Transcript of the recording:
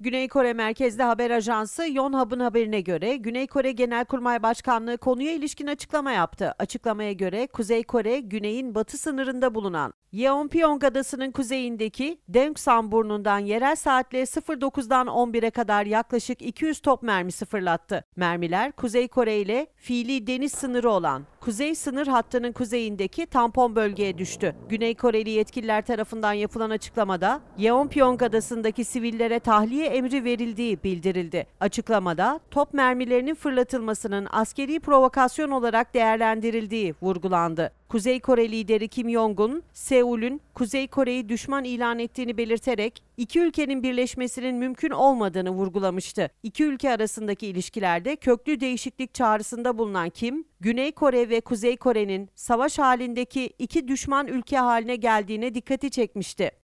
Güney Kore merkezli haber ajansı Yonhap'ın haberine göre Güney Kore Genelkurmay Başkanlığı konuya ilişkin açıklama yaptı. Açıklamaya göre Kuzey Kore, Güney'in batı sınırında bulunan Yeonpyong adasının kuzeyindeki Dengsan burnundan yerel saatle 09'dan 11'e kadar yaklaşık 200 top mermi sıfırlattı. Mermiler Kuzey Kore ile fiili deniz sınırı olan kuzey sınır hattının kuzeyindeki tampon bölgeye düştü. Güney Koreli yetkililer tarafından yapılan açıklamada Yeonpyong adasındaki sivillere tahliye emri verildiği bildirildi. Açıklamada top mermilerinin fırlatılmasının askeri provokasyon olarak değerlendirildiği vurgulandı. Kuzey Kore lideri Kim Jong-un, Seul'ün Kuzey Kore'yi düşman ilan ettiğini belirterek iki ülkenin birleşmesinin mümkün olmadığını vurgulamıştı. İki ülke arasındaki ilişkilerde köklü değişiklik çağrısında bulunan Kim, Güney Kore ve Kuzey Kore'nin savaş halindeki iki düşman ülke haline geldiğine dikkati çekmişti.